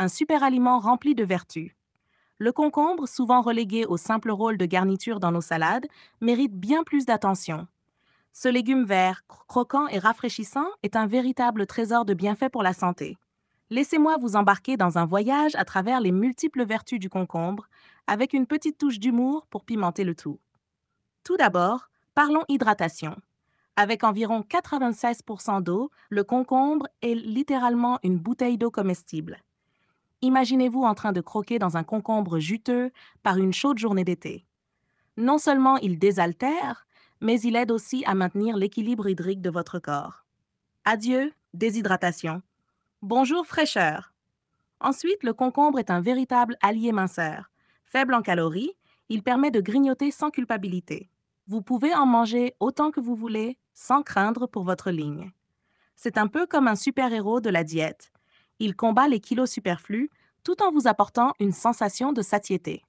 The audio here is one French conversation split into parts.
un aliment rempli de vertus. Le concombre, souvent relégué au simple rôle de garniture dans nos salades, mérite bien plus d'attention. Ce légume vert, croquant et rafraîchissant, est un véritable trésor de bienfaits pour la santé. Laissez-moi vous embarquer dans un voyage à travers les multiples vertus du concombre, avec une petite touche d'humour pour pimenter le tout. Tout d'abord, parlons hydratation. Avec environ 96% d'eau, le concombre est littéralement une bouteille d'eau comestible. Imaginez-vous en train de croquer dans un concombre juteux par une chaude journée d'été. Non seulement il désaltère, mais il aide aussi à maintenir l'équilibre hydrique de votre corps. Adieu, déshydratation. Bonjour, fraîcheur. Ensuite, le concombre est un véritable allié minceur. Faible en calories, il permet de grignoter sans culpabilité. Vous pouvez en manger autant que vous voulez, sans craindre pour votre ligne. C'est un peu comme un super-héros de la diète. Il combat les kilos superflus tout en vous apportant une sensation de satiété.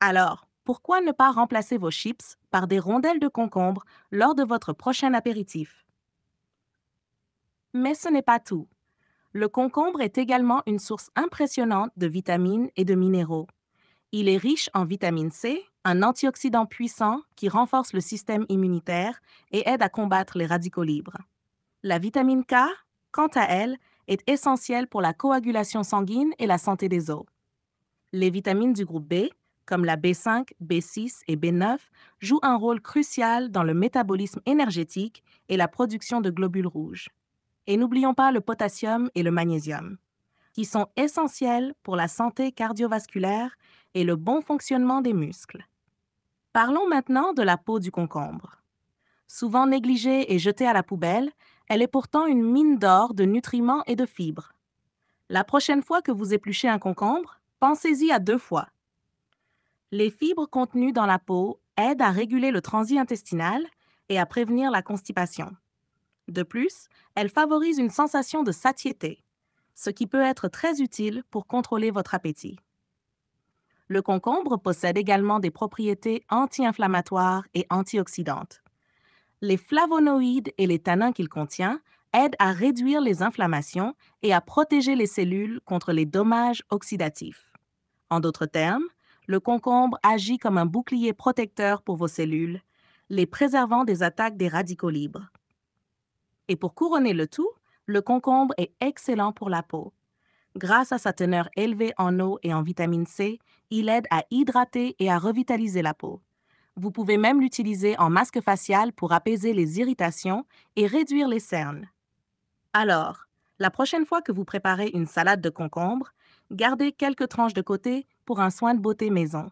Alors, pourquoi ne pas remplacer vos chips par des rondelles de concombre lors de votre prochain apéritif Mais ce n'est pas tout. Le concombre est également une source impressionnante de vitamines et de minéraux. Il est riche en vitamine C, un antioxydant puissant qui renforce le système immunitaire et aide à combattre les radicaux libres. La vitamine K, quant à elle, est essentiel pour la coagulation sanguine et la santé des os. Les vitamines du groupe B, comme la B5, B6 et B9, jouent un rôle crucial dans le métabolisme énergétique et la production de globules rouges. Et n'oublions pas le potassium et le magnésium, qui sont essentiels pour la santé cardiovasculaire et le bon fonctionnement des muscles. Parlons maintenant de la peau du concombre. Souvent négligée et jetée à la poubelle, elle est pourtant une mine d'or de nutriments et de fibres. La prochaine fois que vous épluchez un concombre, pensez-y à deux fois. Les fibres contenues dans la peau aident à réguler le transit intestinal et à prévenir la constipation. De plus, elles favorisent une sensation de satiété, ce qui peut être très utile pour contrôler votre appétit. Le concombre possède également des propriétés anti-inflammatoires et antioxydantes les flavonoïdes et les tanins qu'il contient aident à réduire les inflammations et à protéger les cellules contre les dommages oxydatifs. En d'autres termes, le concombre agit comme un bouclier protecteur pour vos cellules, les préservant des attaques des radicaux libres. Et pour couronner le tout, le concombre est excellent pour la peau. Grâce à sa teneur élevée en eau et en vitamine C, il aide à hydrater et à revitaliser la peau. Vous pouvez même l'utiliser en masque facial pour apaiser les irritations et réduire les cernes. Alors, la prochaine fois que vous préparez une salade de concombre, gardez quelques tranches de côté pour un soin de beauté maison.